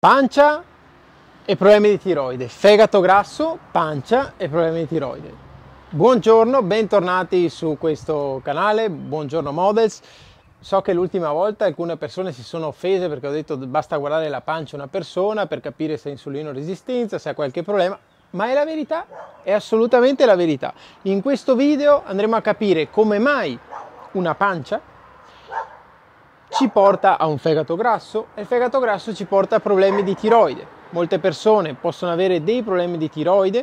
pancia e problemi di tiroide, fegato grasso, pancia e problemi di tiroide. Buongiorno, bentornati su questo canale, buongiorno Models. So che l'ultima volta alcune persone si sono offese perché ho detto basta guardare la pancia di una persona per capire se ha insulino resistenza, se ha qualche problema, ma è la verità, è assolutamente la verità. In questo video andremo a capire come mai una pancia ci porta a un fegato grasso e il fegato grasso ci porta a problemi di tiroide. Molte persone possono avere dei problemi di tiroide,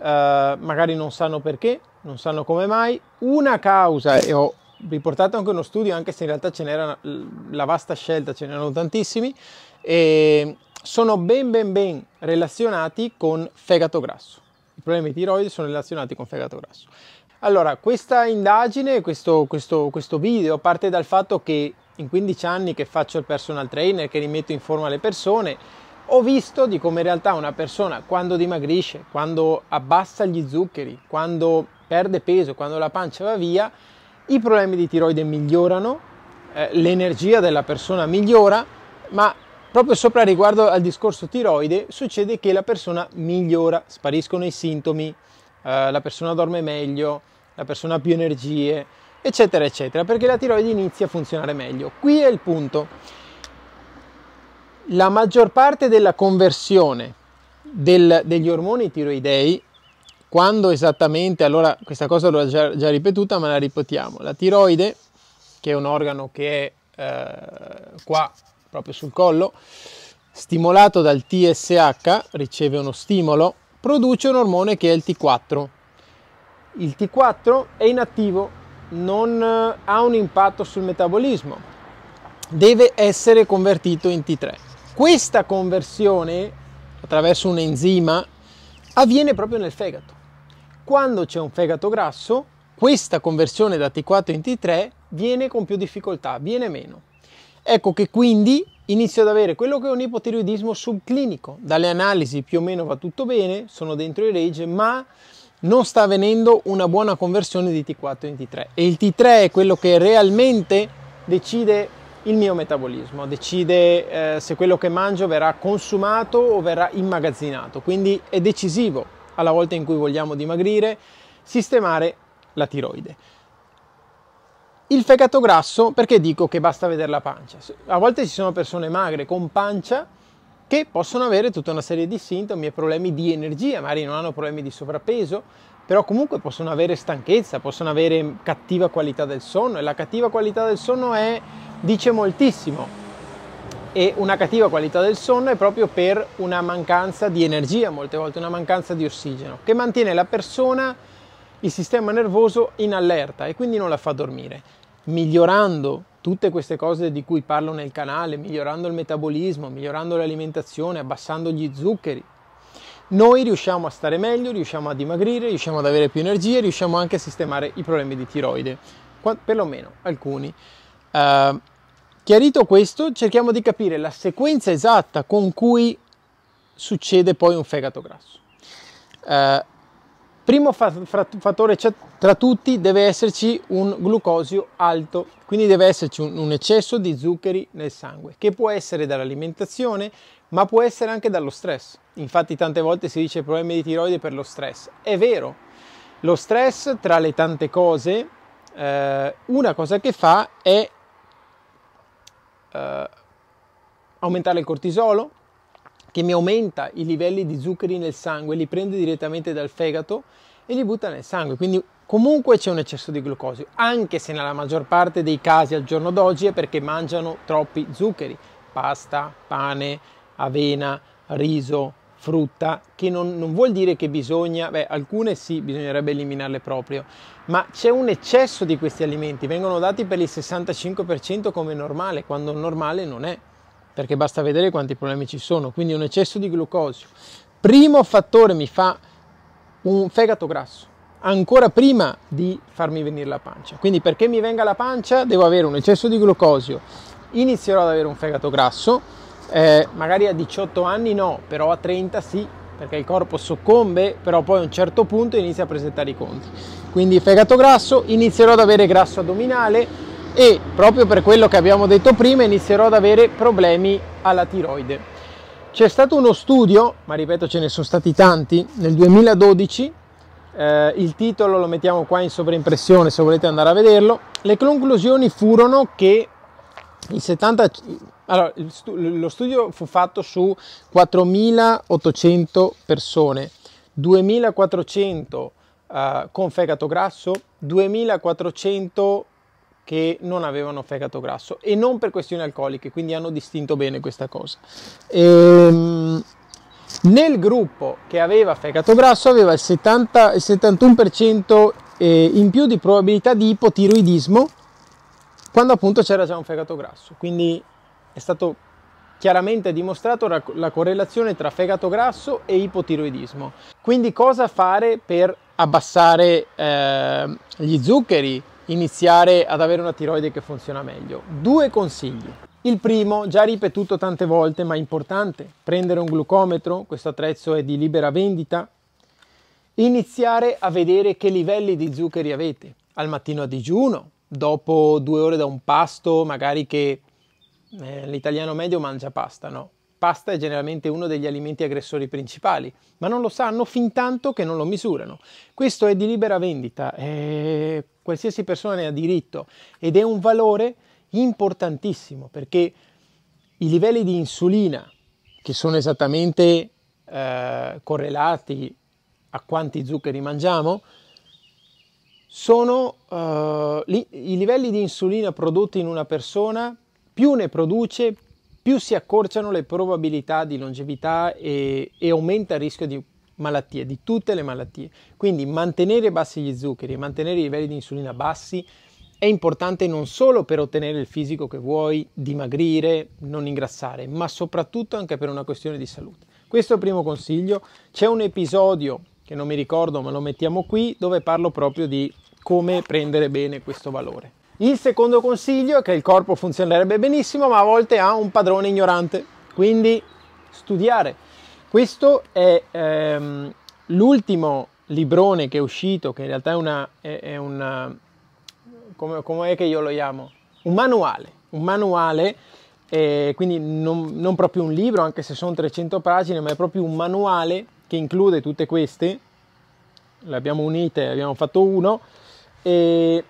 eh, magari non sanno perché, non sanno come mai. Una causa, e ho riportato anche uno studio, anche se in realtà ce n'era la vasta scelta, ce n'erano tantissimi, e sono ben ben ben relazionati con fegato grasso. I problemi di tiroide sono relazionati con fegato grasso. Allora, questa indagine, questo, questo, questo video parte dal fatto che in 15 anni che faccio il personal trainer, che rimetto in forma le persone, ho visto di come in realtà una persona quando dimagrisce, quando abbassa gli zuccheri, quando perde peso, quando la pancia va via, i problemi di tiroide migliorano, eh, l'energia della persona migliora, ma proprio sopra riguardo al discorso tiroide succede che la persona migliora, spariscono i sintomi, eh, la persona dorme meglio, la persona ha più energie, eccetera, eccetera, perché la tiroide inizia a funzionare meglio. Qui è il punto. La maggior parte della conversione del, degli ormoni tiroidei, quando esattamente, allora questa cosa l'ho già, già, ripetuta, ma la ripetiamo. La tiroide, che è un organo che è eh, qua proprio sul collo, stimolato dal TSH, riceve uno stimolo, produce un ormone che è il T4. Il T4 è inattivo non eh, ha un impatto sul metabolismo, deve essere convertito in T3. Questa conversione attraverso un enzima avviene proprio nel fegato. Quando c'è un fegato grasso, questa conversione da T4 in T3 viene con più difficoltà, viene meno. Ecco che quindi inizio ad avere quello che è un ipotiroidismo subclinico. Dalle analisi più o meno va tutto bene, sono dentro i range, ma non sta avvenendo una buona conversione di T4 in T3 e il T3 è quello che realmente decide il mio metabolismo, decide eh, se quello che mangio verrà consumato o verrà immagazzinato, quindi è decisivo alla volta in cui vogliamo dimagrire sistemare la tiroide. Il fegato grasso, perché dico che basta vedere la pancia? A volte ci sono persone magre con pancia che possono avere tutta una serie di sintomi e problemi di energia, magari non hanno problemi di sovrappeso, però comunque possono avere stanchezza, possono avere cattiva qualità del sonno e la cattiva qualità del sonno è, dice moltissimo e una cattiva qualità del sonno è proprio per una mancanza di energia, molte volte una mancanza di ossigeno, che mantiene la persona, il sistema nervoso in allerta e quindi non la fa dormire. Migliorando tutte queste cose di cui parlo nel canale, migliorando il metabolismo, migliorando l'alimentazione, abbassando gli zuccheri, noi riusciamo a stare meglio, riusciamo a dimagrire, riusciamo ad avere più energie, riusciamo anche a sistemare i problemi di tiroide, perlomeno alcuni. Uh, chiarito questo, cerchiamo di capire la sequenza esatta con cui succede poi un fegato grasso. Uh, Primo fattore cioè, tra tutti deve esserci un glucosio alto, quindi deve esserci un eccesso di zuccheri nel sangue, che può essere dall'alimentazione, ma può essere anche dallo stress. Infatti tante volte si dice problemi di tiroide per lo stress. È vero, lo stress tra le tante cose, eh, una cosa che fa è eh, aumentare il cortisolo, che mi aumenta i livelli di zuccheri nel sangue, li prende direttamente dal fegato e li butta nel sangue. Quindi comunque c'è un eccesso di glucosio, anche se nella maggior parte dei casi al giorno d'oggi è perché mangiano troppi zuccheri, pasta, pane, avena, riso, frutta, che non, non, vuol dire che bisogna, beh, alcune sì, bisognerebbe eliminarle proprio, ma c'è un eccesso di questi alimenti, vengono dati per il 65% come normale, quando normale non è perché basta vedere quanti problemi ci sono. Quindi un eccesso di glucosio. Primo fattore mi fa un fegato grasso, ancora prima di farmi venire la pancia. Quindi perché mi venga la pancia devo avere un eccesso di glucosio, inizierò ad avere un fegato grasso, eh, magari a 18 anni no, però a 30 sì, perché il corpo soccombe, però poi a un certo punto inizia a presentare i conti. Quindi fegato grasso, inizierò ad avere grasso addominale, e proprio per quello che abbiamo detto prima inizierò ad avere problemi alla tiroide. C'è stato uno studio, ma ripeto ce ne sono stati tanti, nel 2012, eh, il titolo lo mettiamo qua in sovraimpressione se volete andare a vederlo, le conclusioni furono che il 70... Allora, lo studio fu fatto su 4.800 persone, 2.400 eh, con fegato grasso, 2.400 che non avevano fegato grasso e non per questioni alcoliche, quindi hanno distinto bene questa cosa. Ehm, nel gruppo che aveva fegato grasso aveva il, 70, il 71% eh, in più di probabilità di ipotiroidismo quando appunto c'era già un fegato grasso. Quindi è stato chiaramente dimostrato la, la correlazione tra fegato grasso e ipotiroidismo. Quindi cosa fare per abbassare eh, gli zuccheri, iniziare ad avere una tiroide che funziona meglio. Due consigli. Il primo, già ripetuto tante volte ma importante, prendere un glucometro, questo attrezzo è di libera vendita, iniziare a vedere che livelli di zuccheri avete al mattino a digiuno, dopo due ore da un pasto, magari che eh, l'italiano medio mangia pasta, no? pasta è generalmente uno degli alimenti aggressori principali, ma non lo sanno fin tanto che non lo misurano. Questo è di libera vendita, e qualsiasi persona ne ha diritto ed è un valore importantissimo perché i livelli di insulina, che sono esattamente eh, correlati a quanti zuccheri mangiamo, sono eh, li, i livelli di insulina prodotti in una persona, più ne produce, più si accorciano le probabilità di longevità e, e aumenta il rischio di malattie, di tutte le malattie. Quindi mantenere bassi gli zuccheri e mantenere i livelli di insulina bassi è importante non solo per ottenere il fisico che vuoi, dimagrire, non ingrassare, ma soprattutto anche per una questione di salute. Questo è il primo consiglio. C'è un episodio che non mi ricordo, ma lo mettiamo qui, dove parlo proprio di come prendere bene questo valore. Il secondo consiglio è che il corpo funzionerebbe benissimo, ma a volte ha un padrone ignorante, quindi studiare. Questo è ehm, l'ultimo librone che è uscito, che in realtà è una... È, è una come, come, è che io lo chiamo? Un manuale, un manuale, eh, quindi non, non proprio un libro, anche se sono 300 pagine, ma è proprio un manuale che include tutte queste, le abbiamo unite, abbiamo fatto uno, e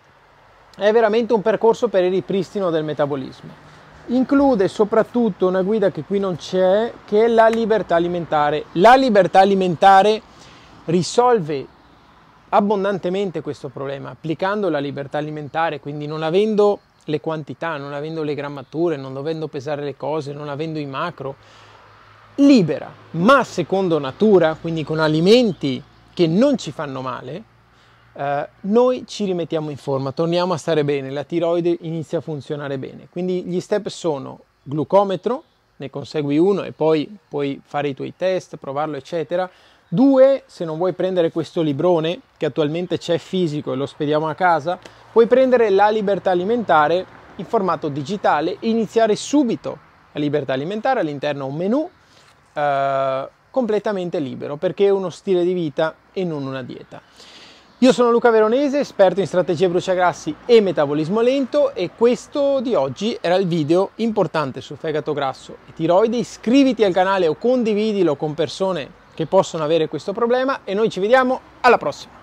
è veramente un percorso per il ripristino del metabolismo. Include soprattutto una guida che qui non c'è, che è la libertà alimentare. La libertà alimentare risolve abbondantemente questo problema, applicando la libertà alimentare, quindi non avendo le quantità, non avendo le grammature, non dovendo pesare le cose, non avendo i macro, libera, ma secondo natura, quindi con alimenti che non ci fanno male, eh, noi ci rimettiamo in forma, torniamo a stare bene, la tiroide inizia a funzionare bene. Quindi gli step sono glucometro, ne consegui uno e poi puoi fare i tuoi test, provarlo, eccetera. Due, se non vuoi prendere questo librone che attualmente c'è fisico e lo spediamo a casa, puoi prendere la libertà alimentare in formato digitale e iniziare subito la libertà alimentare all'interno di un menu eh, completamente libero perché è uno stile di vita e non una dieta. Io sono Luca Veronese, esperto in strategie bruciagrassi e metabolismo lento e questo di oggi era il video importante sul fegato grasso e tiroide. Iscriviti al canale o condividilo con persone che possono avere questo problema e noi ci vediamo alla prossima!